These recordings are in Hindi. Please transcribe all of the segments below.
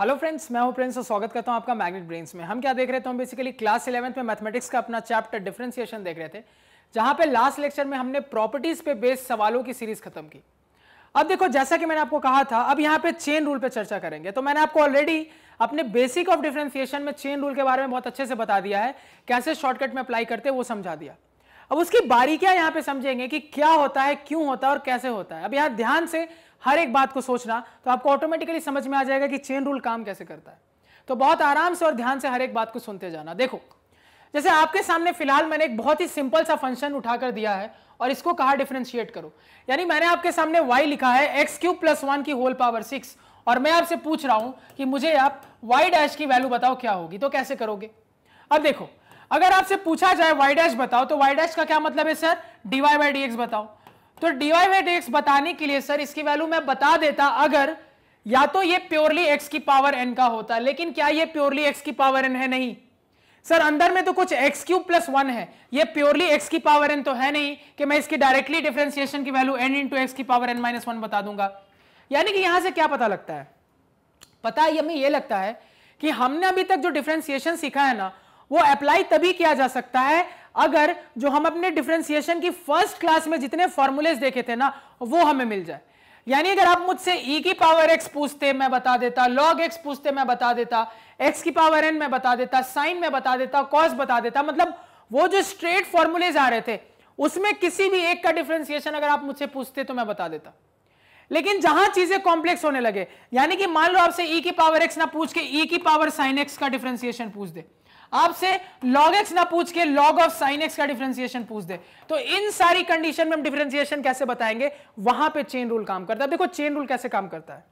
हेलो फ्रेंड्स मैं हूं प्रिंस और स्वागत करता हूं आपका मैग्नेट ब्रेन्स में हम क्या देख रहे थे हम बेसिकली क्लास इलेवंथ में मैथमेटिक्स का अपना चैप्टर डिफ्रेंसिएशन देख रहे थे जहां पे लास्ट लेक्चर में हमने प्रॉपर्टीज पे बेस्ड सवालों की सीरीज खत्म की अब देखो जैसा कि मैंने आपको कहा था अब यहाँ पे चेन रूल पे चर्चा करेंगे तो मैंने आपको ऑलरेडी अपने बेसिक ऑफ डिफ्रेंसिएशन में चेन रूल के बारे में बहुत अच्छे से बता दिया है कैसे शॉर्टकट में अप्लाई करते हैं वो समझा दिया अब उसकी बारीकियां यहाँ पे समझेंगे कि क्या होता है क्यों होता है और कैसे होता है अब यहां ध्यान से हर एक बात को सोचना तो आपको ऑटोमेटिकली समझ में आ जाएगा कि चेन रूल काम कैसे करता है तो बहुत आराम से और ध्यान से हर एक बात को सुनते जाना देखो जैसे आपके सामने फिलहाल मैंने एक बहुत ही सिंपल सा फंक्शन उठाकर दिया है और इसको कहा डिफ्रेंशिएट करो यानी मैंने आपके सामने वाई लिखा है एक्स क्यूब प्लस वन की होल पावर सिक्स और मैं आपसे पूछ रहा हूं कि मुझे आप वाई डैश की वैल्यू बताओ क्या होगी तो कैसे करोगे अब देखो अगर आपसे पूछा जाए वाई डैश बताओ तो वाई डैश का क्या मतलब है सर डीवाई बाई डी बताओ तो डीवाई बाई डी बताने के लिए सर इसकी वैल्यू मैं बता देता अगर या तो ये प्योरली एक्स की पावर एन का होता लेकिन क्या ये प्योरली एक्स की पावर एन है नहीं सर अंदर में तो कुछ एक्स क्यूब प्लस वन है ये प्योरली एक्स की पावर एन तो है नहीं कि मैं इसकी डायरेक्टली डिफ्रेंसिएशन की वैल्यू एन इंटू एक्स की पावर एन माइनस वन बता दूंगा यानी कि यहां से क्या पता लगता है पता है हमें यह लगता है कि हमने अभी तक जो डिफ्रेंसिएशन सीखा है ना वो अप्लाई तभी किया जा सकता है अगर जो हम अपने डिफ्रेंसिएशन की फर्स्ट क्लास में जितने फॉर्मुलेज देखे थे ना वो हमें मिल जाए यानी अगर आप मुझसे e की पावर x पूछते मैं बता देता log x पूछते मैं बता देता x की पावर n मैं बता देता साइन मैं बता देता कॉस बता देता मतलब वो जो स्ट्रेट फॉर्मुलेज आ रहे थे उसमें किसी भी एक का डिफ्रेंसिएशन अगर आप मुझसे पूछते तो मैं बता देता लेकिन जहां चीजें कॉम्प्लेक्स होने लगे यानी कि मान लो आपसे e की पावर x ना पूछ के e की पावर साइन x का डिफ्रेंसिएशन पूछ दे आपसे लॉग एक्स ना पूछ के लॉग ऑफ साइन एक्स का डिफरेंशिएशन पूछ दे तो इन सारी कंडीशन में हम डिफरेंशिएशन कैसे बताएंगे वहां पे चेन रूल काम करता है देखो चेन रूल कैसे काम करता है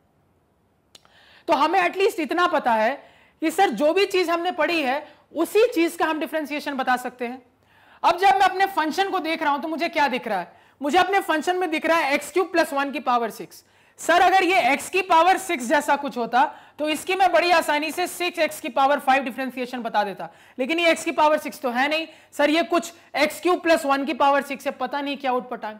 तो हमें एटलीस्ट इतना पता है कि सर जो भी चीज हमने पढ़ी है उसी चीज का हम डिफ्रेंसिएशन बता सकते हैं अब जब मैं अपने फंक्शन को देख रहा हूं तो मुझे क्या दिख रहा है मुझे अपने फंक्शन में दिख रहा है एक्स क्यूब प्लस वन की पावर सिक्स सर अगर ये x की पावर सिक्स जैसा कुछ होता तो इसकी मैं बड़ी आसानी से सिक्स एक्स की पावर फाइव डिफ्रेंसिएशन बता देता लेकिन ये x की पावर सिक्स तो है नहीं सर ये कुछ एक्स क्यू प्लस वन की पावर सिक्स है पता नहीं क्या आउटपुट आए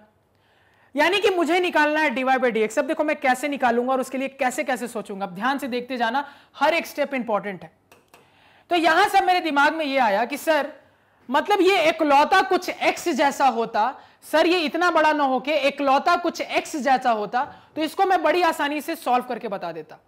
यानी कि मुझे निकालना है डीवाई बाई डी एक्स अब देखो मैं कैसे निकालूंगा और उसके लिए कैसे कैसे सोचूंगा अब ध्यान से देखते जाना हर एक स्टेप इंपॉर्टेंट है तो यहां सब मेरे दिमाग में ये आया कि सर मतलब ये एकलौता कुछ एक्स जैसा होता सर ये इतना बड़ा ना होके एकलौता कुछ एक्स जैसा होता तो इसको मैं बड़ी आसानी से सॉल्व करके बता देता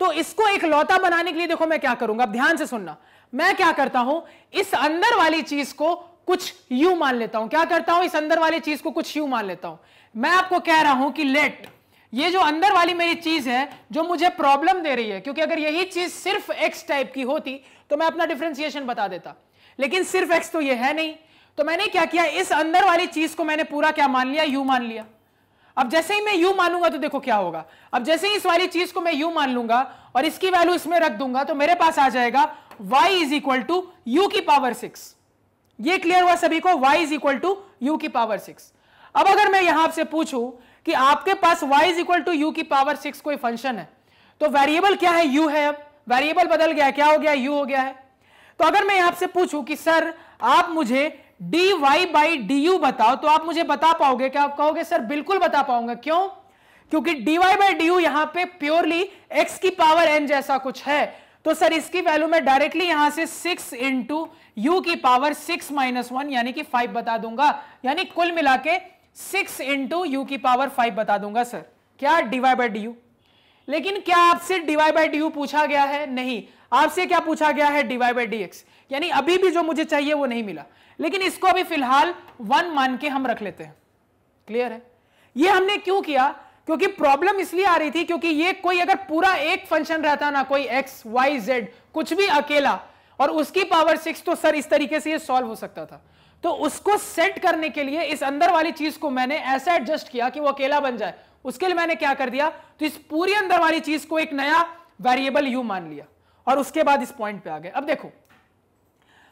तो इसको लौता बनाने के लिए देखो मैं क्या करूंगा ध्यान से सुनना मैं क्या करता हूं इस अंदर वाली चीज को कुछ यू मान लेता हूं क्या करता हूं इस अंदर वाली चीज को कुछ यू मान लेता हूं मैं आपको कह रहा हूं कि लेट ये जो अंदर वाली मेरी चीज है जो मुझे प्रॉब्लम दे रही है क्योंकि अगर यही चीज सिर्फ एक्स टाइप की होती तो मैं अपना डिफ्रेंसिएशन बता देता लेकिन सिर्फ एक्स तो ये है नहीं तो मैंने क्या किया इस अंदर वाली चीज को मैंने पूरा क्या मान लिया यू मान लिया अब जैसे ही मैं यू मानूंगा तो देखो क्या होगा अब जैसे ही इस वाली चीज को मैं यू मान लूंगा और इसकी वैल्यू इसमें रख दूंगा तो मेरे पास आ जाएगा Y is equal to you की पावर सिक्स ये क्लियर हुआ सभी को y is equal to you की पावर सिक्स अब अगर मैं यहां आपसे पूछूं कि आपके पास y is equal to you की पावर सिक्स कोई फंक्शन है तो वेरिएबल क्या है u है अब वेरिएबल बदल गया क्या हो गया u हो गया है तो अगर मैं आपसे पूछूं कि सर आप मुझे D Y by D U बताओ तो आप मुझे बता पाओगे क्या आप कहोगे सर बिल्कुल बता पाऊंगा क्यों क्योंकि D Y by D U यहां पर प्योरली एक्स की पावर एन जैसा कुछ है तो सर इसकी वैल्यू मैं डायरेक्टली यहां से सिक्स इंटू यू की पावर सिक्स माइनस वन यानी कि फाइव बता दूंगा यानी कुल मिला के सिक्स इंटू यू की पावर फाइव बता दूंगा सर क्या डीवाई बाई डी यू लेकिन क्या आपसे डीवाई बाई डी यू पूछा गया है नहीं आपसे क्या पूछा गया है डीवाई बाई डी यानी अभी भी जो मुझे चाहिए वो नहीं मिला लेकिन इसको अभी फिलहाल वन मान के हम रख लेते हैं क्लियर है ये हमने क्यों किया क्योंकि प्रॉब्लम इसलिए आ रही थी क्योंकि ये कोई अगर पूरा एक फंक्शन रहता ना कोई एक्स वाई जेड कुछ भी अकेला और उसकी पावर सिक्स तो सर इस तरीके से ये सॉल्व हो सकता था तो उसको सेट करने के लिए इस अंदर वाली चीज को मैंने ऐसा एडजस्ट किया कि वो अकेला बन जाए उसके लिए मैंने क्या कर दिया तो इस पूरी अंदर वाली चीज को एक नया वेरिएबल यू मान लिया और उसके बाद इस पॉइंट पे आ गए अब देखो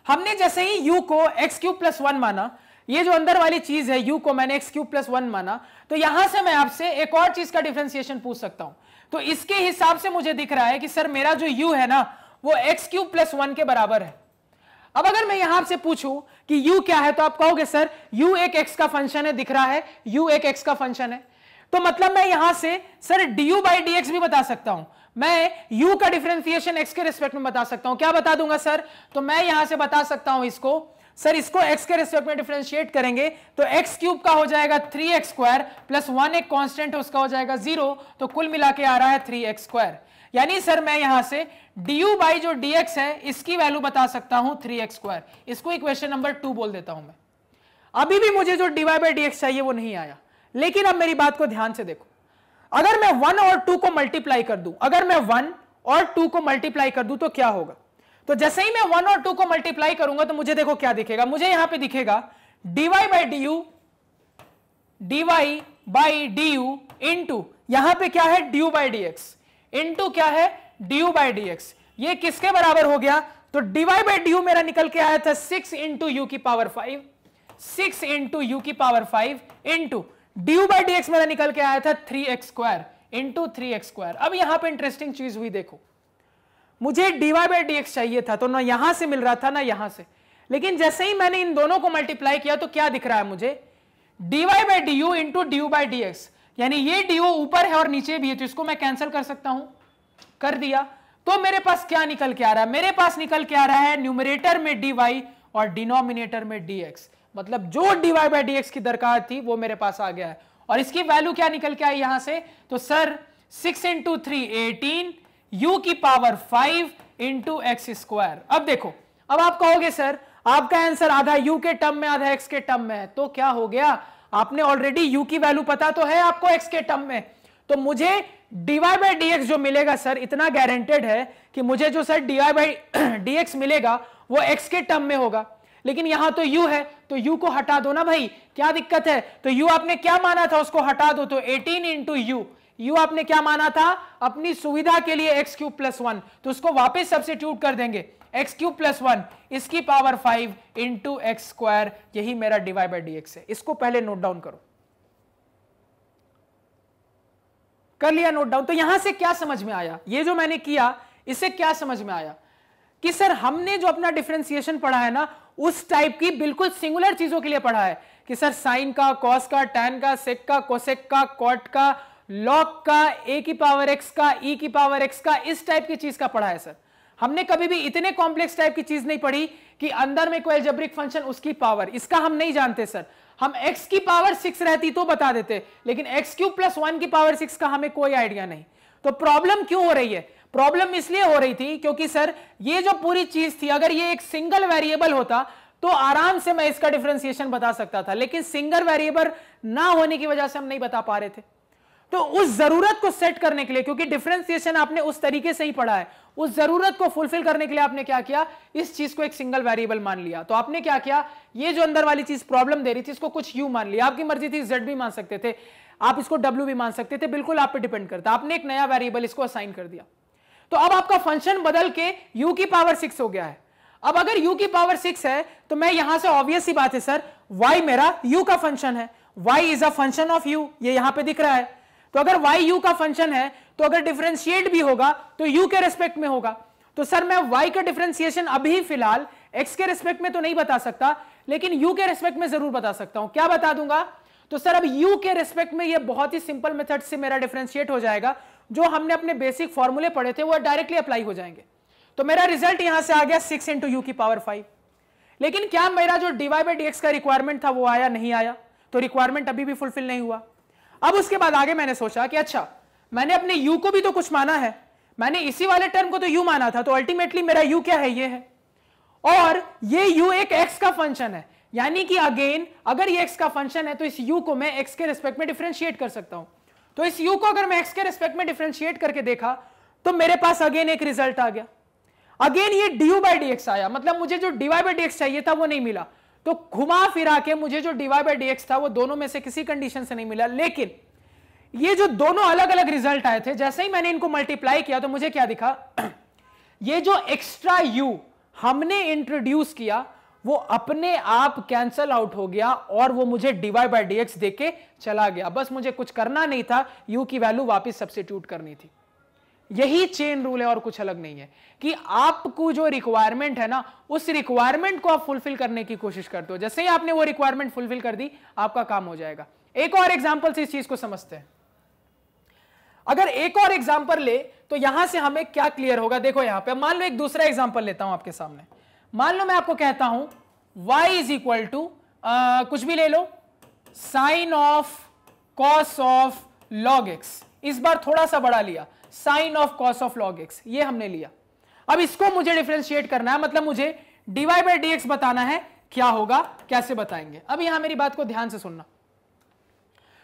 हमने जैसे ही u को एक्स क्यूब प्लस वन माना ये जो अंदर वाली चीज है u को मैंने एक्स क्यूब प्लस वन माना तो यहां से मैं आपसे एक और चीज का डिफ्रेंसिएशन पूछ सकता हूं तो इसके हिसाब से मुझे दिख रहा है कि सर मेरा जो u है ना वो एक्स क्यूब प्लस वन के बराबर है अब अगर मैं यहां आपसे पूछूं कि u क्या है तो आप कहोगे सर u एक x का फंक्शन है दिख रहा है u एक x का फंक्शन है तो मतलब मैं यहां से sir du by D X भी बता सकता हूं मैं u का डिफ्रेंसिएशन x के रिस्पेक्ट में बता सकता हूं क्या बता दूंगा सर तो मैं यहां से बता सकता हूं इसको सर इसको x के रिस्पेक्ट में डिफ्रेंशिएट करेंगे तो x क्यूब का हो जाएगा three X square plus one एक कॉन्स्टेंट उसका हो जाएगा जीरो तो कुल मिला के आ रहा है थ्री एक्स स्क्वायर यानी सर मैं यहां से डी यू बाई जो dx है इसकी वैल्यू बता सकता हूं थ्री एक्स स्क्वायर इसको इक्वेशन नंबर टू बोल देता हूं मैं अभी भी मुझे जो डीवाई बाई डी एक्स चाहिए वो नहीं आया लेकिन अब मेरी बात को ध्यान से देखो अगर मैं वन और टू को मल्टीप्लाई कर दू अगर मैं वन और टू को मल्टीप्लाई कर दू तो क्या होगा तो जैसे ही मैं वन और टू को मल्टीप्लाई करूंगा तो मुझे देखो क्या दिखेगा मुझे यहां पे दिखेगा DY by D you D Y by D U into यहां पर क्या है U by D X into क्या है D you by D X ये किसके बराबर हो गया तो डीवाई बाई डी यू मेरा निकल के आया था सिक्स इंटू यू की power five six into you की power five into U by D X मेरा निकल के आया था three X square into three X square अब यहां पे इंटरेस्टिंग चीज हुई देखो मुझे डीवाई बाई डी एक्स चाहिए था तो ना यहां से मिल रहा था ना यहां से लेकिन जैसे ही मैंने इन दोनों को मल्टीप्लाई किया तो क्या दिख रहा है मुझे DY by D U into D you by D X यानी ये डी ऊपर है और नीचे भी है तो इसको मैं कैंसिल कर सकता हूं कर दिया तो मेरे पास क्या निकल के आ रहा है मेरे पास निकल के आ रहा है न्यूमरेटर में डी वाई और डिनोमिनेटर में डी एक्स मतलब जो डीवाई बाई डी की दरकार थी वो मेरे पास आ गया है और इसकी वैल्यू क्या निकल के आई यहां से तो sir six into three eighteen U की power five into X square अब देखो अब आप कहोगे सर आपका आंसर आधा यू के टर्म में आधा एक्स के टर्म में है तो क्या हो गया आपने ऑलरेडी यू की वैल्यू पता तो है आपको एक्स के टर्म में तो मुझे डीवाई बाई डी जो मिलेगा सर इतना गारंटेड है कि मुझे जो सर डीवाई बाई डी मिलेगा वो एक्स के टर्म में होगा लेकिन यहां तो यू है तो यू को हटा दो ना भाई क्या दिक्कत है तो यू आपने क्या माना था उसको हटा दो तो 18 इंटू यू यू आपने क्या माना था अपनी सुविधा के लिए एक्स क्यूब प्लस वन तो उसको वापस सब्सिट्यूट कर देंगे एक्स क्यूब प्लस वन इसकी power five into X square यही मेरा डिवाइड बाई डी एक्स है इसको पहले नोट डाउन करो कर लिया नोट डाउन तो यहां से क्या समझ में आया ये जो मैंने किया इसे क्या समझ में आया कि सर हमने जो अपना डिफ्रेंसिएशन पढ़ा है ना उस टाइप की बिल्कुल सिंगुलर चीजों के लिए पढ़ा है कि सर साइन का कॉस का टैन का सेक का कोसेक का कॉट का लॉक का ए की पावर एक्स का ई e की पावर एक्स का इस टाइप की चीज का पढ़ा है सर हमने कभी भी इतने कॉम्प्लेक्स टाइप की चीज नहीं पढ़ी कि अंदर में कोई एल्जेब्रिक फंक्शन उसकी पावर इसका हम नहीं जानते सर हम x की पावर सिक्स रहती तो बता देते लेकिन एक्स क्यूब प्लस वन की पावर सिक्स का हमें कोई आइडिया नहीं तो प्रॉब्लम क्यों हो रही है प्रॉब्लम इसलिए हो रही थी क्योंकि सर ये जो पूरी चीज थी अगर ये एक सिंगल वेरिएबल होता तो आराम से मैं इसका डिफ्रेंसिएशन बता सकता था लेकिन सिंगल वेरिएबल ना होने की वजह से हम नहीं बता पा रहे थे तो उस जरूरत को सेट करने के लिए क्योंकि डिफ्रेंसिएशन आपने उस तरीके से ही पढ़ा है उस जरूरत को फुलफिल करने के लिए आपने क्या किया इस चीज को एक सिंगल वेरिएबल मान लिया तो आपने क्या किया ये जो अंदर वाली चीज प्रॉब्लम दे रही थी इसको कुछ यू मान लिया आपकी मर्जी थी जेड भी मान सकते थे आप इसको डब्ल्यू भी मान सकते थे बिल्कुल आप पे डिपेंड करता आपने एक नया वेरिएबल इसको असाइन कर दिया तो अब आपका फंक्शन बदल के यू की पावर सिक्स हो गया है अब अगर यू की पावर सिक्स है तो मैं यहां से ऑब्वियस ही बात है सर y मेरा u का फंक्शन है y is a function of u ये यहां पे दिख रहा है तो अगर y u का फंक्शन है तो अगर डिफ्रेंशिएट भी होगा तो यू के रेस्पेक्ट में होगा तो सर मैं वाई का डिफ्रेंसिएशन अभी फिलहाल एक्स के रेस्पेक्ट में तो नहीं बता सकता लेकिन यू के रेस्पेक्ट में जरूर बता सकता हूं क्या बता दूंगा तो सर अब यू के रेस्पेक्ट में ये बहुत ही सिंपल मेथड से मेरा डिफ्रेंशिएट हो जाएगा जो हमने अपने बेसिक फॉर्मूले पढ़े थे वो डायरेक्टली अप्लाई हो जाएंगे तो मेरा रिजल्ट यहां से आ गया सिक्स इंटू यू की पावर फाइव लेकिन क्या मेरा जो डीवाई बाई डी का रिक्वायरमेंट था वो आया नहीं आया तो रिक्वायरमेंट अभी भी फुलफिल नहीं हुआ अब उसके बाद आगे मैंने सोचा कि अच्छा मैंने अपने यू को भी तो कुछ माना है मैंने इसी वाले टर्म को तो यू माना था तो अल्टीमेटली मेरा यू क्या है ये है और ये यू एक एक्स का फंक्शन है यानी कि अगेन अगर ये एक्स का फंक्शन है तो इस यू को मैं एक्स के रिस्पेक्ट में डिफ्रेंशिएट कर सकता हूं तो इस यू को अगर मैं एक्स के रिस्पेक्ट में डिफ्रेंशिएट करके देखा तो मेरे पास अगेन एक रिजल्ट आ गया अगेन ये D you by D X आया मतलब मुझे जो डीवाई बाई डी एक्स चाहिए था वो नहीं मिला तो घुमा फिरा के मुझे जो डीवाई बाई डी एक्स था वो दोनों में से किसी कंडीशन से नहीं मिला लेकिन ये जो दोनों अलग अलग रिजल्ट आए थे जैसे ही मैंने इनको मल्टीप्लाई किया तो मुझे क्या दिखा ये जो एक्स्ट्रा यू हमने इंट्रोड्यूस किया वो अपने आप कैंसल आउट हो गया और वो मुझे डीवाई बाई डी एक्स चला गया बस मुझे कुछ करना नहीं था यू की वैल्यू वापस सब्सिट्यूट करनी थी यही चेन रूल है और कुछ अलग नहीं है कि आपको जो रिक्वायरमेंट है ना उस रिक्वायरमेंट को आप फुलफिल करने की कोशिश करते हो जैसे ही आपने वो रिक्वायरमेंट फुलफिल कर दी आपका काम हो जाएगा एक और एग्जाम्पल से इस चीज को समझते हैं अगर एक और एग्जाम्पल ले तो यहां से हमें क्या क्लियर होगा देखो यहां पे मान लो एक दूसरा एग्जाम्पल लेता हूं आपके सामने मान लो मैं आपको कहता हूं y इज इक्वल टू कुछ भी ले लो sine of cos of log x इस बार थोड़ा सा बड़ा लिया sine of cos of log x ये हमने लिया अब इसको मुझे डिफ्रेंशिएट करना है मतलब मुझे डीवाई बाई डी बताना है क्या होगा कैसे बताएंगे अब यहां मेरी बात को ध्यान से सुनना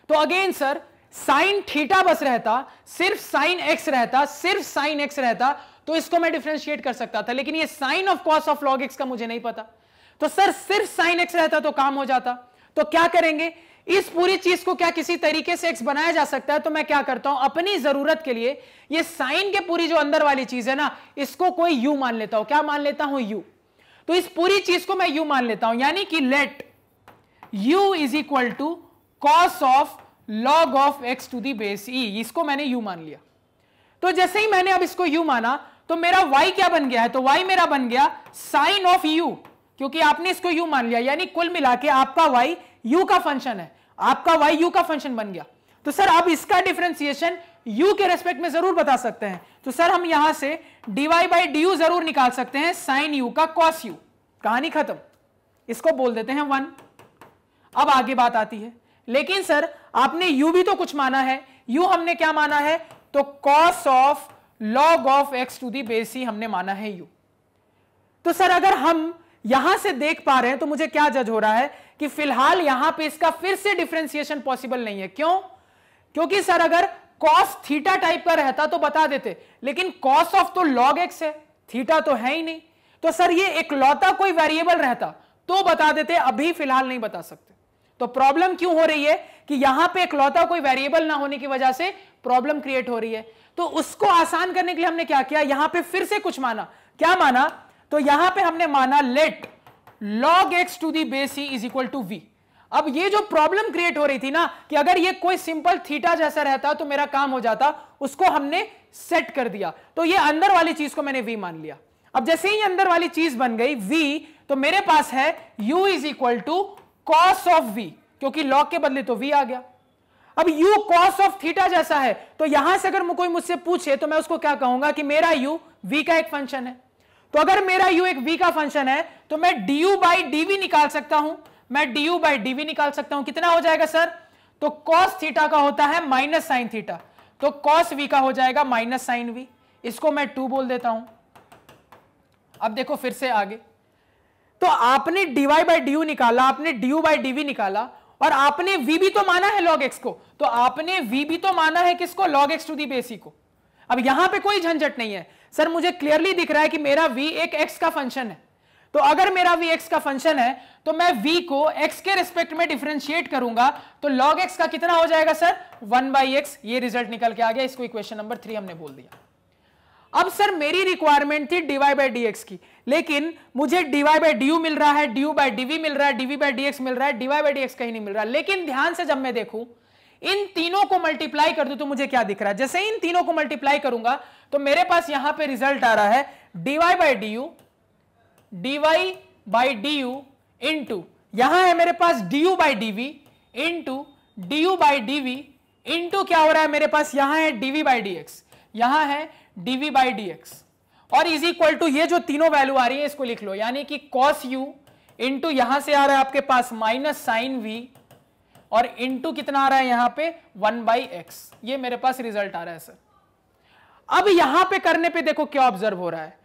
तो अगेन सर साइन थीटा बस रहता सिर्फ साइन एक्स रहता सिर्फ साइन एक्स रहता तो इसको मैं डिफ्रेंशिएट कर सकता था लेकिन ये sine of cos of log x का मुझे नहीं पता तो सर सिर्फ साइन एक्स रहता तो काम हो जाता तो क्या करेंगे इस पूरी चीज को क्या किसी तरीके से एक्स बनाया जा सकता है तो मैं क्या करता हूं अपनी जरूरत के लिए ये साइन के पूरी जो अंदर वाली चीज है ना इसको कोई यू मान लेता हूं क्या मान लेता हूं यू तो इस पूरी चीज को मैं यू मान लेता हूं यानी कि let u is equal to cos of log of x to the base e इसको मैंने यू मान लिया तो जैसे ही मैंने अब इसको यू माना तो मेरा वाई क्या बन गया है तो वाई मेरा बन गया साइन ऑफ यू क्योंकि आपने इसको यू मान लिया यानी कुल मिला के आपका वाई यू का फंक्शन है आपका वाई यू का फंक्शन बन गया तो सर आप इसका डिफ्रेंसिएशन यू के रेस्पेक्ट में जरूर बता सकते हैं तो सर हम यहां से डीवाई बाई डी यू जरूर निकाल सकते हैं साइन यू का कॉस यू कहानी खत्म इसको बोल देते हैं वन अब आगे बात आती है लेकिन सर आपने यू भी तो कुछ माना है यू हमने क्या माना है तो cos of log of x to the base ही हमने माना है यू तो सर अगर हम यहां से देख पा रहे हैं तो मुझे क्या जज हो रहा है कि फिलहाल यहां पे इसका फिर से डिफ्रेंसिएशन पॉसिबल नहीं है क्यों क्योंकि सर अगर कॉस थीटा टाइप का रहता तो बता देते लेकिन कॉस ऑफ तो लॉग एक्स है थीटा तो है ही नहीं तो सर ये लौता कोई वेरिएबल रहता तो बता देते अभी फिलहाल नहीं बता सकते तो प्रॉब्लम क्यों हो रही है कि यहां पे इकलौता कोई वेरिएबल ना होने की वजह से प्रॉब्लम क्रिएट हो रही है तो उसको आसान करने के लिए हमने क्या किया यहां पे फिर से कुछ माना क्या माना तो यहां पे हमने माना let log x to the base ही इज इक्वल टू वी अब ये जो प्रॉब्लम क्रिएट हो रही थी ना कि अगर ये कोई सिंपल थीटा जैसा रहता तो मेरा काम हो जाता उसको हमने सेट कर दिया तो ये अंदर वाली चीज को मैंने वी मान लिया अब जैसे ही अंदर वाली चीज बन गई वी तो मेरे पास है u is equal to cos of v क्योंकि लॉग के बदले तो वी आ गया अब यू कॉस ऑफ थीटा जैसा है तो यहां से अगर कोई मुझसे पूछे तो मैं उसको क्या कहूंगा कि मेरा यू वी का एक फंक्शन है तो अगर मेरा यू एक वी का फंक्शन है तो मैं यू बाई डीवी निकाल सकता हूं मैं डी यू बाई डीवी निकाल सकता हूं कितना हो जाएगा सर तो कॉस थीटा का होता है माइनस साइन थीटा तो कॉस वी का हो जाएगा माइनस साइन वी इसको मैं टू बोल देता हूं अब देखो फिर से आगे तो आपने डीवाई बाई डी निकाला आपने डी यू बाई डीवी निकाला और आपने वी भी तो माना है लॉग एक्स को तो आपने वी भी तो माना है किसको लॉग एक्स टू दी बेसी को अब यहां पे कोई झंझट नहीं है सर मुझे क्लियरली दिख रहा है कि मेरा वी एक एक्स का फंक्शन है तो अगर मेरा वी एक्स का फंक्शन है तो मैं वी को एक्स के रिस्पेक्ट में डिफ्रेंशिएट करूंगा तो लॉग एक्स का कितना हो जाएगा सर वन बाई ये रिजल्ट निकल के आ गया इसको इक्वेशन नंबर थ्री हमने बोल दिया अब सर मेरी रिक्वायरमेंट थी डीवाई बाई डी की लेकिन मुझे डीवाई बाई डी मिल रहा है ड्यू बाई डीवी मिल रहा है डीवी बाई डी मिल रहा है डीवाई बाई डी कहीं नहीं मिल रहा लेकिन ध्यान से जब मैं देखू इन तीनों को मल्टीप्लाई कर दू तो मुझे क्या दिख रहा है जैसे इन तीनों को मल्टीप्लाई करूंगा तो मेरे पास यहां पर रिजल्ट आ रहा है dy by D you D Y by D u into यहां है मेरे पास d you by dv into D you by dv to क्या हो रहा है मेरे पास यहां है डीवी बाई डी एक्स यहां है डीवी बाई डी एक्स और इज इक्वल टू ये जो तीनों वैल्यू आ रही है इसको लिख लो यानी कि कॉस यू इंटू यहां से आ रहा है आपके पास माइनस साइन वी और इंटू कितना आ रहा है यहां पे वन बाई एक्स ये मेरे पास रिजल्ट आ रहा है सर अब यहां पे करने पे देखो क्या ऑब्जर्व हो रहा है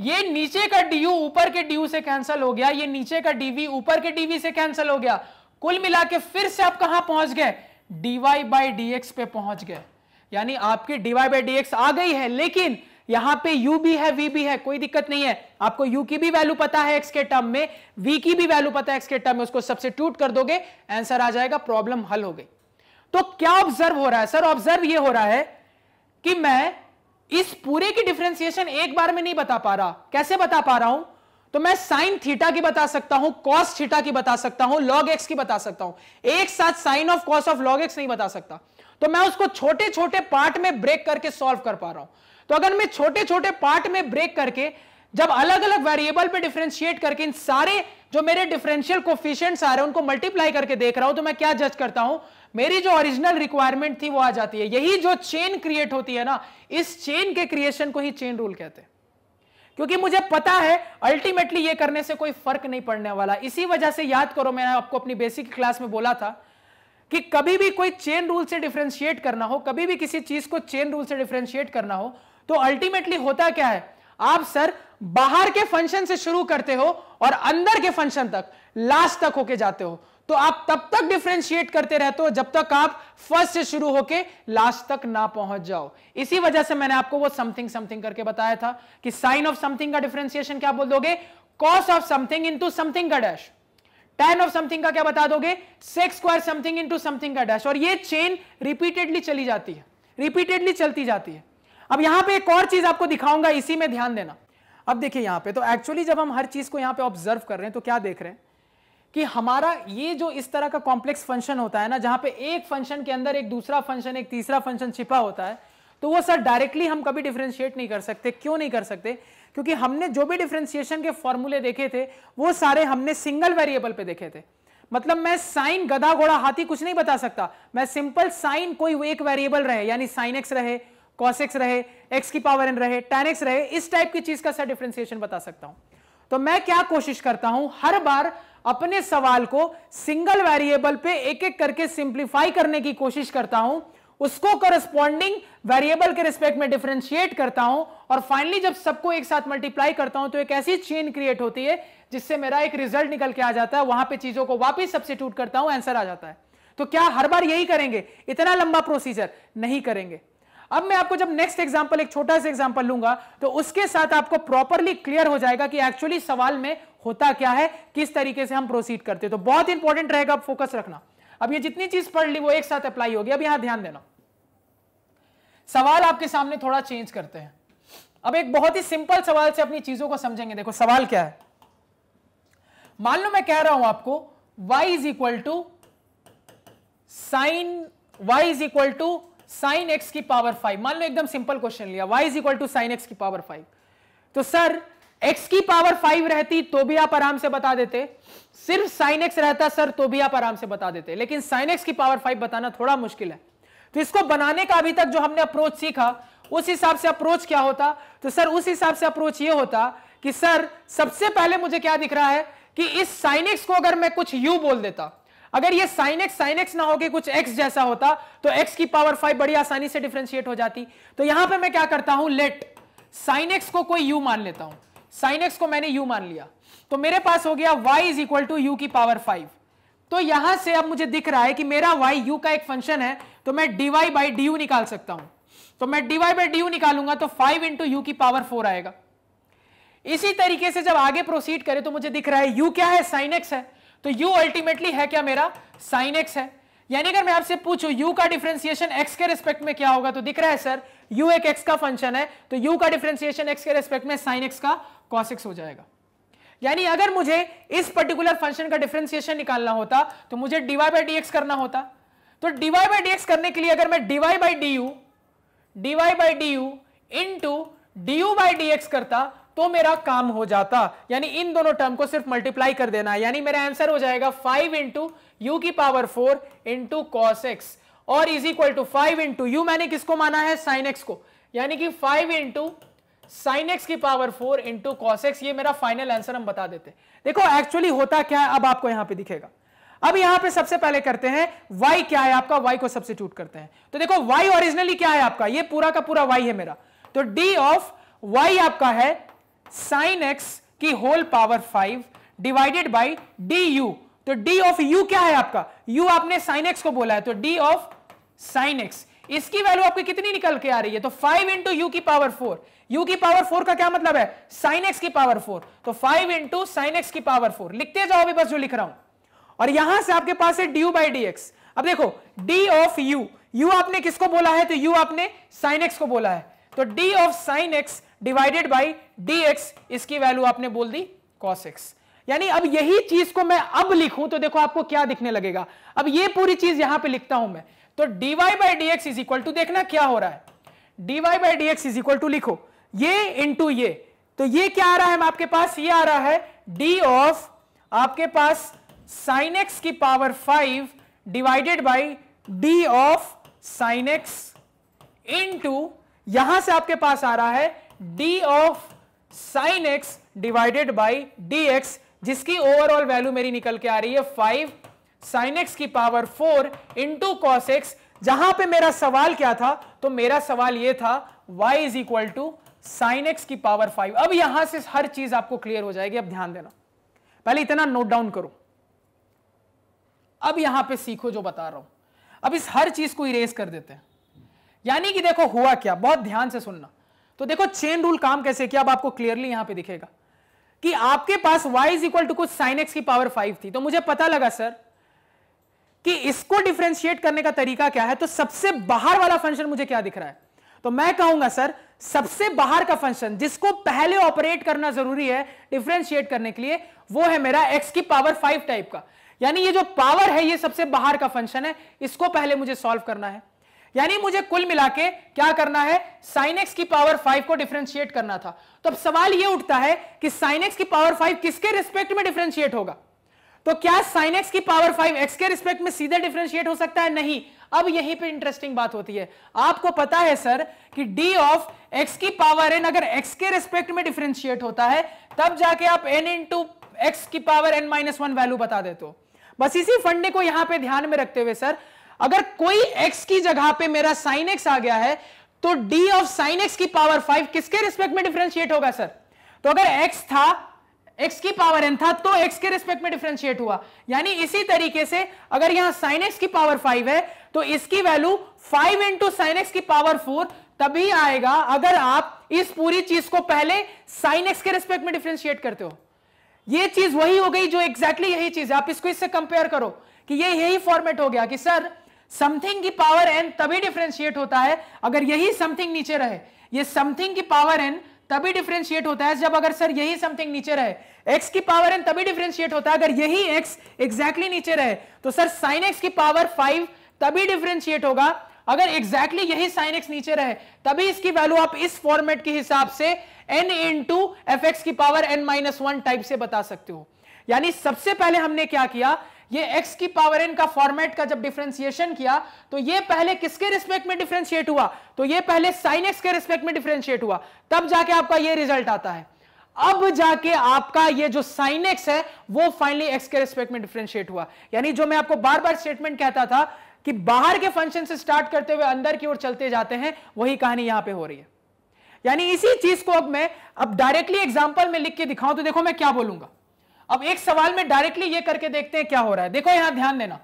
ये नीचे का डी ऊपर के डी से कैंसिल हो गया ये नीचे का डीवी ऊपर के डीवी से कैंसिल हो गया कुल मिला के फिर से आप कहां पहुंच गए डीवाई बाई डी पे पहुंच गए यानी आपकी डीवाई बाई डी आ गई है लेकिन यहां पे u भी है v भी है कोई दिक्कत नहीं है आपको u की भी वैल्यू पता है x के टर्म में v की भी वैल्यू पता है x के टर्म में उसको सबसे ट्यूट कर दोगे आंसर आ जाएगा प्रॉब्लम हल हो गई तो क्या ऑब्जर्व हो रहा है सर ऑब्जर्व ये हो रहा है कि मैं इस पूरे की डिफ्रेंसिएशन एक बार में नहीं बता पा रहा कैसे बता पा रहा हूं तो मैं साइन थीटा की बता सकता हूं कॉस थीटा की बता सकता हूं लॉग एक्स की बता सकता हूं एक साथ sine of cos of log x नहीं बता सकता तो मैं उसको छोटे छोटे पार्ट में ब्रेक करके सॉल्व कर पा रहा हूं तो अगर मैं छोटे छोटे पार्ट में ब्रेक करके जब अलग अलग वेरिएबल पे डिफ्रेंशिएट करके इन सारे जो मेरे डिफरेंशियल कोफिशियंट्स आ रहे हैं उनको मल्टीप्लाई करके देख रहा हूं तो मैं क्या जज करता हूं मेरी जो ओरिजिनल रिक्वायरमेंट थी वो आ जाती है यही जो चेन क्रिएट होती है ना इस चेन के क्रिएशन को ही चेन रूल कहते हैं क्योंकि मुझे पता है अल्टीमेटली ये करने से कोई फर्क नहीं पड़ने वाला इसी वजह से याद करो मैंने आपको अपनी बेसिक क्लास में बोला था कि कभी भी कोई चेन रूल से डिफ्रेंशिएट करना हो कभी भी किसी चीज को चेन रूल से डिफ्रेंशिएट करना हो तो अल्टीमेटली होता क्या है आप सर बाहर के फंक्शन से शुरू करते हो और अंदर के फंक्शन तक लास्ट तक होके जाते हो तो आप तब तक डिफ्रेंशिएट करते रहते हो जब तक आप फर्स्ट से शुरू होके लास्ट तक ना पहुंच जाओ इसी वजह से मैंने आपको वो समथिंग समथिंग करके बताया था कि साइन ऑफ समथिंग का डिफ्रेंसिएशन क्या बोल दोगे cos of something into something का डैश टेन ऑफ समथिंग का क्या बता दोगे sec square something into something का डैश और ये चेन रिपीटेडली चली जाती है रिपीटेडली चलती जाती है अब यहां पे एक और चीज आपको दिखाऊंगा इसी में ध्यान देना अब देखिए यहां पे तो एक्चुअली जब हम हर चीज को यहां पे ऑब्जर्व कर रहे हैं तो क्या देख रहे हैं कि हमारा ये जो इस तरह का कॉम्प्लेक्स फंक्शन होता है ना जहां पे एक फंक्शन के अंदर एक दूसरा फंक्शन एक तीसरा फंक्शन छिपा होता है तो वो सर डायरेक्टली हम कभी डिफ्रेंशिएट नहीं कर सकते क्यों नहीं कर सकते क्योंकि हमने जो भी डिफ्रेंसिएशन के फॉर्मूले देखे थे वो सारे हमने सिंगल वेरिएबल पे देखे थे मतलब मैं साइन गधा घोड़ा हाथी कुछ नहीं बता सकता मैं सिंपल साइन कोई एक वेरिएबल रहे यानी साइन एक्स रहे कॉस एक्स रहे एक्स की पावर एन रहे टेन एक्स रहे इस टाइप की चीज का सर डिफ्रेंसिएशन बता सकता हूं तो मैं क्या कोशिश करता हूं हर बार अपने सवाल को सिंगल वेरिएबल पे एक एक करके सिंप्लीफाई करने की कोशिश करता हूं उसको करस्पॉन्डिंग वेरिएबल के रिस्पेक्ट में डिफ्रेंशिएट करता हूं और फाइनली जब सबको एक साथ मल्टीप्लाई करता हूं तो एक ऐसी चेन क्रिएट होती है जिससे मेरा एक रिजल्ट निकल के आ जाता है वहां पे चीजों को वापस सब्सिट्यूट करता हूं आंसर आ जाता है तो क्या हर बार यही करेंगे इतना लंबा प्रोसीजर नहीं करेंगे अब मैं आपको जब नेक्स्ट एग्जाम्पल एक छोटा सा एग्जाम्पल लूंगा तो उसके साथ आपको प्रॉपरली क्लियर हो जाएगा कि एक्चुअली सवाल में होता क्या है किस तरीके से हम प्रोसीड करते हैं तो बहुत इंपॉर्टेंट रहेगा फोकस रखना अब ये जितनी चीज पढ़ ली वो एक साथ अप्लाई होगी अब यहां ध्यान देना सवाल आपके सामने थोड़ा चेंज करते हैं अब एक बहुत ही सिंपल सवाल से अपनी चीजों को समझेंगे देखो सवाल क्या है मान लो मैं कह रहा हूं आपको y is equal to sine y is equal to sine x की पावर फाइव मान लो एकदम सिंपल क्वेश्चन लिया y is equal to sine x की पावर फाइव तो सर एक्स की पावर फाइव रहती तो भी आप आराम से बता देते सिर्फ साइन एक्स रहता सर तो भी आप आराम से बता देते लेकिन साइन एक्स की पावर फाइव बताना थोड़ा मुश्किल है तो इसको बनाने का अभी तक जो हमने अप्रोच सीखा उस हिसाब से अप्रोच क्या होता तो सर उस हिसाब से अप्रोच ये होता कि सर सबसे पहले मुझे क्या दिख रहा है कि इस एक्स को अगर मैं कुछ यू बोल देता अगर ये साइनेक्स एक्स ना होके कुछ एक्स जैसा होता तो एक्स की पावर फाइव बड़ी आसानी से डिफ्रेंशिएट हो जाती तो यहां पर मैं क्या करता हूं लेट एक्स को कोई यू मान लेता हूं साइन एक्स को मैंने यू मान लिया तो मेरे पास हो गया y is equal to you की पावर फाइव तो यहां से अब मुझे दिख रहा है कि मेरा वाई यू का एक फंक्शन है तो मैं डीवाई बाई डी यू निकाल सकता हूं तो मैं डीवाई बाई डी यू निकालूंगा तो फाइव इंटू यू की पावर फोर आएगा इसी तरीके से जब आगे प्रोसीड करें तो मुझे दिख रहा है यू क्या है साइन एक्स है तो यू अल्टीमेटली है क्या मेरा साइन एक्स है यानी अगर मैं आपसे पूछूं यू का डिफ्रेंसिएशन एक्स के रिस्पेक्ट में क्या होगा तो दिख रहा है सर यू एक एक्स का फंक्शन है तो यू का डिफ्रेंसिएशन एक्स के रिस्पेक्ट में साइन एक्स का कॉसिक्स हो जाएगा यानी अगर मुझे इस पर्टिकुलर फंक्शन का डिफ्रेंसिएशन निकालना होता तो मुझे डीवाई बाई डी करना होता तो डीवाई बाई डी करने के लिए अगर मैं dy by D you D Y by D u into d you by D x करता तो मेरा काम हो जाता यानी इन दोनों टर्म को सिर्फ मल्टीप्लाई कर देना यानी मेरा आंसर हो जाएगा फाइव इंटू यू की power four into cos x और is equal to five into u मैंने किसको माना है साइन एक्स को यानी कि फाइव इंटू साइन एक्स की power four into cos x ये मेरा फाइनल आंसर हम बता देते देखो एक्चुअली होता क्या है अब आपको यहां पे दिखेगा अब यहां पे सबसे पहले करते हैं y क्या है आपका y को सब्सिट्यूट करते हैं तो देखो y ओरिजिनली क्या है आपका ये पूरा का पूरा y है मेरा तो d ऑफ y आपका है साइन एक्स की whole power five divided by D u तो d ऑफ u क्या है आपका u आपने साइन एक्स को बोला है तो d ऑफ साइन एक्स इसकी वैल्यू आपकी कितनी निकल के आ रही है तो फाइव इंटू यू की पावर फोर यू की पावर फोर का क्या मतलब है साइन एक्स की पावर फोर तो फाइव इंटू साइन एक्स की पावर फोर लिखते जाओ अभी बस जो लिख रहा हूं और यहां से आपके पास है डी बाई डी एक्स अब देखो डी ऑफ यू यू आपने किसको बोला है तो यू आपने साइन एक्स को बोला है तो D of sine x divided by D x इसकी वैल्यू आपने बोल दी कॉस एक्स यानी अब यही चीज को मैं अब लिखूं तो देखो आपको क्या दिखने लगेगा अब ये पूरी चीज यहां पे लिखता हूं मैं तो dy by D x is equal to देखना क्या हो रहा है dy by D x is equal to लिखो ये इन टू ये तो ये क्या आ रहा है आपके पास ये आ रहा है डी ऑफ आपके पास साइन एक्स की power five divided by d of sine x into यहां से आपके पास आ रहा है d of sine x divided by D x जिसकी ओवरऑल वैल्यू मेरी निकल के आ रही है फाइव साइन एक्स की power four into cos x जहां पे मेरा सवाल क्या था तो मेरा सवाल ये था y is equal to sine x की पावर फाइव अब यहां से हर चीज आपको क्लियर हो जाएगी अब ध्यान देना पहले इतना नोट डाउन करो अब यहां पे सीखो जो बता रहा हूं अब इस हर चीज को इरेज कर देते हैं यानी कि देखो हुआ क्या बहुत ध्यान से सुनना तो देखो चेन रूल काम कैसे किया अब आपको क्लियरली यहां पे दिखेगा कि आपके पास y इज इक्वल टू कुछ साइन एक्स की पावर फाइव थी तो मुझे पता लगा सर कि इसको डिफ्रेंशिएट करने का तरीका क्या है तो सबसे बाहर वाला फंक्शन मुझे क्या दिख रहा है तो मैं कहूंगा सर सबसे बाहर का फंक्शन जिसको पहले ऑपरेट करना जरूरी है डिफ्रेंशिएट करने के लिए वो है मेरा एक्स की पावर फाइव टाइप का यानी ये जो पावर है ये सबसे बाहर का फंक्शन है इसको पहले मुझे सॉल्व करना है यानी मुझे कुल मिला के क्या करना है साइन एक्स की पावर फाइव को डिफ्रेंशिएट करना था तो अब सवाल ये उठता है कि साइन एक्स की पावर फाइव किसके रिस्पेक्ट में डिफ्रेंशिएट होगा तो क्या साइन एक्स की पावर फाइव एक्स के रिस्पेक्ट में सीधे डिफ्रेंशिएट हो सकता है नहीं अब यहीं पे इंटरेस्टिंग बात होती है आपको पता है सर कि डी ऑफ एक्स की पावर एन अगर एक्स के रिस्पेक्ट में डिफ्रेंशिएट होता है तब जाके आप एन टू एक्स की power N minus one value बता देते हो बस इसी फंडे को यहां पे ध्यान में रखते हुए सर अगर कोई एक्स की जगह पे मेरा साइन एक्स आ गया है तो डी ऑफ साइन एक्स की पावर फाइव किसके रिस्पेक्ट में डिफ्रेंशिएट होगा सर तो अगर एक्स था x की पावर n था तो x के रिस्पेक्ट में डिफ्रेंशिएट हुआ यानी इसी तरीके से अगर यहां साइन x की पावर 5 है तो इसकी वैल्यू 5 इंटू साइन एक्स की पावर 4 तभी आएगा अगर आप इस पूरी चीज को पहले साइन एक्स के रिस्पेक्ट में डिफ्रेंशिएट करते हो ये चीज वही हो गई जो एक्जैक्टली exactly यही चीज है आप इसको इससे कंपेयर करो कि ये यही फॉर्मेट हो गया कि सर समथिंग की पावर एन तभी डिफ्रेंशिएट होता है अगर यही समथिंग नीचे रहे ये समथिंग की पावर एन तभी डिफ्रेंशिएट होता है जब अगर सर यही समथिंग नीचे रहे x की पावर एन तभी डिफ्रेंशिएट होता है अगर यही एक्स एग्जैक्टली नीचे रहे तो सर साइन x की पावर फाइव तभी डिफ्रेंशिएट होगा अगर एग्जैक्टली exactly यही साइन x नीचे रहे तभी इसकी वैल्यू आप इस फॉर्मेट के हिसाब से n into f x की power N minus one type से बता सकते हो यानी सबसे पहले हमने क्या किया ये x की पावर n का फॉर्मेट का जब डिफ्रेंसिएशन किया तो ये पहले किसके रिस्पेक्ट में डिफ्रेंशिएट हुआ तो ये पहले साइन x के रिस्पेक्ट में डिफ्रेंशिएट हुआ तब जाके आपका ये रिजल्ट आता है अब जाके आपका ये जो साइन एक्स है वो फाइनली एक्स के रिस्पेक्ट में डिफ्रेंशिएट हुआ यानी जो मैं आपको बार बार स्टेटमेंट कहता था कि बाहर के फंक्शन से स्टार्ट करते हुए अंदर की ओर चलते जाते हैं वही कहानी यहां पे हो रही है यानी इसी चीज को अब मैं अब डायरेक्टली एग्जाम्पल में लिख के दिखाऊं तो देखो मैं क्या बोलूंगा अब एक सवाल में डायरेक्टली ये करके देखते हैं क्या हो रहा है देखो यहां ध्यान देना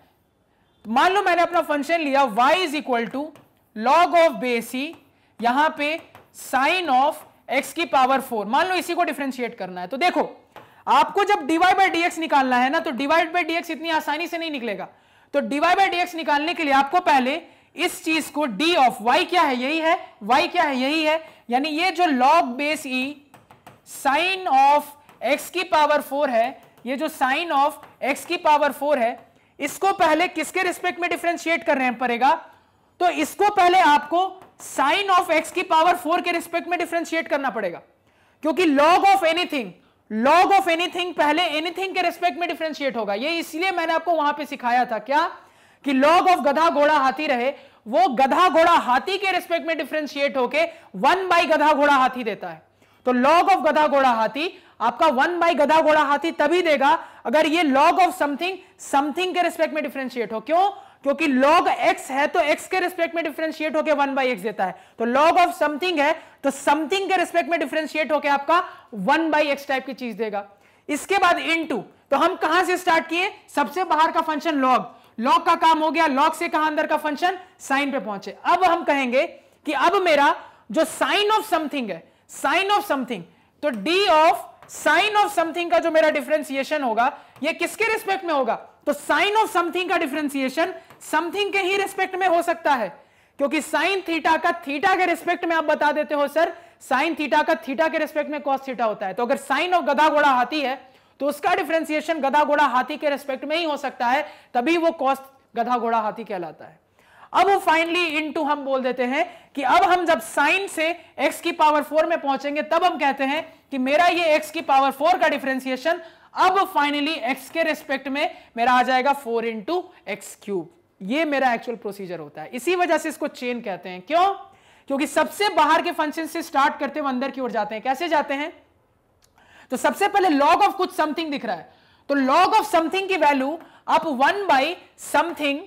तो मान लो मैंने अपना फंक्शन लिया y is equal to log of base e यहां पे साइन ऑफ x की पावर फोर मान लो इसी को डिफ्रेंशिएट करना है तो देखो आपको जब डीवाई बाई डी निकालना है ना तो डिवाइड बाई डी इतनी आसानी से नहीं निकलेगा तो डीवाई बाई डी निकालने के लिए आपको पहले इस चीज को d ऑफ y क्या है यही है y क्या है यही है यानी ये जो log base e sine of x की पावर फोर है ये जो साइन ऑफ एक्स की पावर फोर है इसको पहले किसके रिस्पेक्ट में डिफ्रेंशिएट करने पड़ेगा तो इसको पहले आपको साइन ऑफ एक्स की पावर फोर के रिस्पेक्ट में डिफ्रेंशिएट करना पड़ेगा क्योंकि log of anything log of anything पहले एनीथिंग के रिस्पेक्ट में डिफ्रेंशिएट होगा ये इसलिए मैंने आपको वहां पे सिखाया था क्या कि लॉग ऑफ गधा घोड़ा हाथी रहे वो गधा घोड़ा हाथी के रिस्पेक्ट में डिफ्रेंशिएट होके वन बाई गधा घोड़ा हाथी देता है तो लॉग ऑफ गधा घोड़ा हाथी आपका वन बाई गधा घोड़ा हाथी तभी देगा अगर ये लॉग ऑफ समथिंग समथिंग के रिस्पेक्ट में डिफ्रेंशिएट हो क्यों क्योंकि लॉग एक्स है तो एक्स के रिस्पेक्ट में डिफ्रेंशिएट होकर वन बाई एक्स देता है तो लॉग ऑफ समथिंग है तो समथिंग के रिस्पेक्ट में डिफ्रेंशिएट होकर आपका वन बाई एक्स टाइप की चीज देगा इसके बाद इन टू तो हम कहां से स्टार्ट किए सबसे बाहर का फंक्शन लॉग लॉग का काम हो गया लॉग से कहा अंदर का फंक्शन साइन पे पहुंचे अब हम कहेंगे कि अब मेरा जो साइन ऑफ समथिंग है साइन ऑफ समथिंग तो D of sign of something का जो मेरा डिफ्रेंसिएशन होगा ये किसके रिस्पेक्ट में होगा तो साइन ऑफ समथिंग का डिफ्रेंसिएशन समथिंग के ही रिस्पेक्ट में हो सकता है क्योंकि साइन थीटा का थीटा के रिस्पेक्ट में आप बता देते हो सर साइन थीटा का थीटा के रिस्पेक्ट में कॉस थीटा होता है तो अगर साइन ऑफ गधा घोड़ा हाथी है तो उसका डिफ्रेंसिएशन गधा घोड़ा हाथी के रिस्पेक्ट में ही हो सकता है तभी वो कॉस गधा घोड़ा हाथी कहलाता है अब फाइनली टू हम बोल देते हैं कि अब हम जब साइन से एक्स की पावर फोर में पहुंचेंगे तब हम कहते हैं कि मेरा ये एक्स की पावर फोर का डिफ्रेंसिएशन अब फाइनली एक्स के रिस्पेक्ट में मेरा आ जाएगा फोर इंटू एक्स क्यूब ये मेरा एक्चुअल प्रोसीजर होता है इसी वजह से इसको चेन कहते हैं क्यों क्योंकि सबसे बाहर के फंक्शन से स्टार्ट करते हुए अंदर की ओर जाते हैं कैसे जाते हैं तो सबसे पहले लॉग ऑफ कुछ समथिंग दिख रहा है तो लॉग ऑफ समथिंग की वैल्यू आप वन बाई समथिंग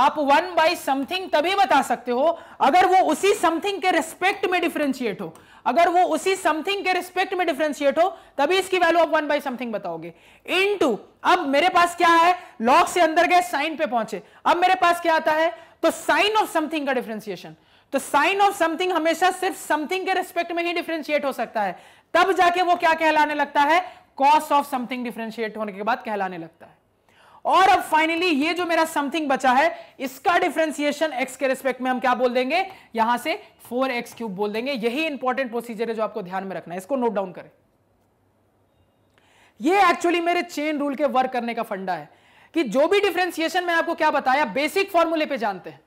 आप वन बाई समथिंग तभी बता सकते हो अगर वो उसी समथिंग के रिस्पेक्ट में डिफ्रेंशिएट हो अगर वो उसी समथिंग के रिस्पेक्ट में डिफ्रेंशिएट हो तभी इसकी वैल्यू आप वन बाई समथिंग बताओगे इन टू अब मेरे पास क्या है लॉग से अंदर गए साइन पे पहुंचे अब मेरे पास क्या आता है तो साइन ऑफ समथिंग का डिफ्रेंसिएशन तो साइन ऑफ समथिंग हमेशा सिर्फ समथिंग के रिस्पेक्ट में ही डिफ्रेंशिएट हो सकता है तब जाके वो क्या कहलाने लगता है कॉस ऑफ समथिंग डिफ्रेंशिएट होने के बाद कहलाने लगता है और अब फाइनली ये जो मेरा समथिंग बचा है इसका डिफ्रेंसिएशन एक्स के रिस्पेक्ट में हम क्या बोल देंगे यहां से फोर एक्स क्यूब बोल देंगे यही इंपॉर्टेंट प्रोसीजर है जो आपको ध्यान में रखना है इसको नोट डाउन करें ये एक्चुअली मेरे चेन रूल के वर्क करने का फंडा है कि जो भी डिफ्रेंसिएशन मैं आपको क्या बताया बेसिक फॉर्मूले पे जानते हैं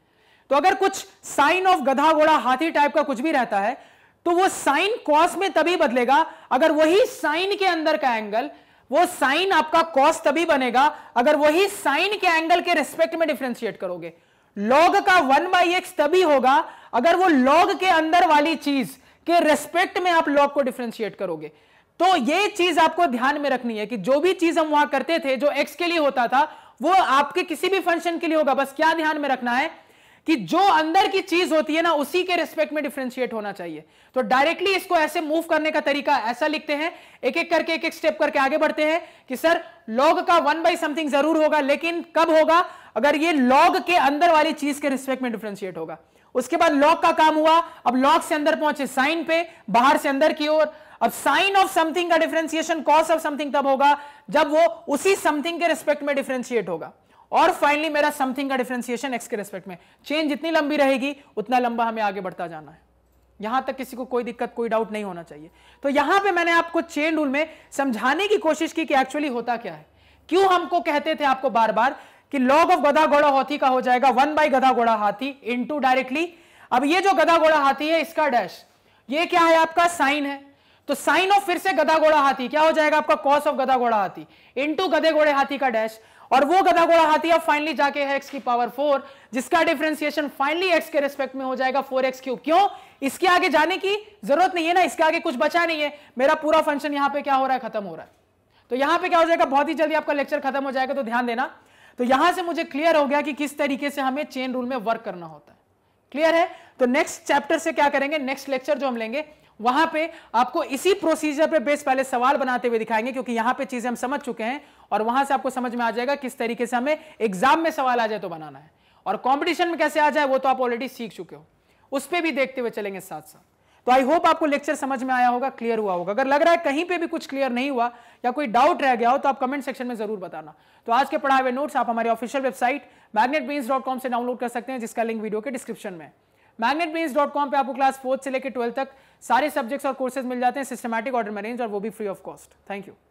तो अगर कुछ साइन ऑफ गधा घोड़ा हाथी टाइप का कुछ भी रहता है तो वो साइन कॉस में तभी बदलेगा अगर वही साइन के अंदर का एंगल वो साइन आपका कॉस तभी बनेगा अगर वही साइन के एंगल के रिस्पेक्ट में डिफ्रेंशिएट करोगे लॉग का वन बाई एक्स तभी होगा अगर वो लॉग के अंदर वाली चीज के रेस्पेक्ट में आप लॉग को डिफ्रेंशिएट करोगे तो ये चीज आपको ध्यान में रखनी है कि जो भी चीज हम वहां करते थे जो एक्स के लिए होता था वो आपके किसी भी फंक्शन के लिए होगा बस क्या ध्यान में रखना है कि जो अंदर की चीज होती है ना उसी के रिस्पेक्ट में डिफ्रेंशिएट होना चाहिए तो डायरेक्टली इसको ऐसे मूव करने का तरीका ऐसा लिखते हैं एक एक करके एक एक स्टेप करके आगे बढ़ते हैं कि सर लॉग का वन बाई समथिंग जरूर होगा लेकिन कब होगा अगर ये लॉग के अंदर वाली चीज के रिस्पेक्ट में डिफ्रेंशिएट होगा उसके बाद लॉग का काम हुआ अब लॉग से अंदर पहुंचे साइन पे बाहर से अंदर की ओर अब साइन ऑफ समथिंग का डिफ्रेंसिएशन कॉस ऑफ समथिंग तब होगा जब वो उसी समथिंग के रिस्पेक्ट में डिफ्रेंशिएट होगा और फाइनली मेरा समथिंग का डिफ्रेंसिएशन एक्स के रेस्पेक्ट में चेन जितनी लंबी रहेगी उतना लंबा हमें आगे बढ़ता जाना है यहां तक किसी को कोई दिक्कत कोई डाउट नहीं होना चाहिए तो यहां पे मैंने आपको चेन रूल में समझाने की कोशिश की कि एक्चुअली होता क्या है क्यों हमको कहते थे आपको बार बार कि लॉग ऑफ गधा घोड़ा हाथी का हो जाएगा वन बाई गधा घोड़ा हाथी टू डायरेक्टली अब ये जो गधा घोड़ा हाथी है इसका डैश ये क्या है आपका साइन है तो साइन ऑफ फिर से गधा घोड़ा हाथी क्या हो जाएगा आपका कॉस ऑफ गधा घोड़ा हाथी इनटू गधे घोड़े हाथी का डैश और वो गधा घोड़ा हाथी अब फाइनली जाके है एक्स की पावर फोर जिसका डिफ्रेंसिएशन फाइनली एक्स के रेस्पेक्ट में हो जाएगा फोर एक्स क्यूब क्यों इसके आगे जाने की जरूरत नहीं है ना इसके आगे कुछ बचा नहीं है मेरा पूरा फंक्शन यहां पे क्या हो रहा है खत्म हो रहा है तो यहां पे क्या हो जाएगा बहुत ही जल्दी आपका लेक्चर खत्म हो जाएगा तो ध्यान देना तो यहां से मुझे क्लियर हो गया कि किस तरीके से हमें चेन रूल में वर्क करना होता है क्लियर है तो नेक्स्ट चैप्टर से क्या करेंगे नेक्स्ट लेक्चर जो हम लेंगे वहां पे आपको इसी प्रोसीजर पे बेस पहले सवाल बनाते हुए दिखाएंगे क्योंकि यहां पे चीजें हम समझ चुके हैं और वहां से आपको समझ में आ जाएगा किस तरीके से हमें एग्जाम में सवाल आ जाए तो बनाना है और कॉम्पिटिशन में कैसे आ जाए वो तो आप ऑलरेडी सीख चुके हो उस पर भी देखते हुए चलेंगे साथ साथ तो आई होप आपको लेक्चर समझ में आया होगा क्लियर हुआ होगा अगर लग रहा है कहीं पे भी कुछ क्लियर नहीं हुआ या कोई डाउट रह गया हो तो आप कमेंट सेक्शन में जरूर बताना तो आज के पढ़ाए हुए नोट्स आप हमारी ऑफिशियल वेबसाइट मैग्नेट से डाउनलोड कर सकते हैं जिसका लिंक वीडियो के डिस्क्रिप्शन में मैग्नेट पे आपको क्लास फोर्थ से लेकर ट्वेल्थ तक सारे सब्जेक्ट्स और कोर्सेज मिल जाते हैं सिस्टमेटिक ऑर्डर में और वो भी free of cost thank you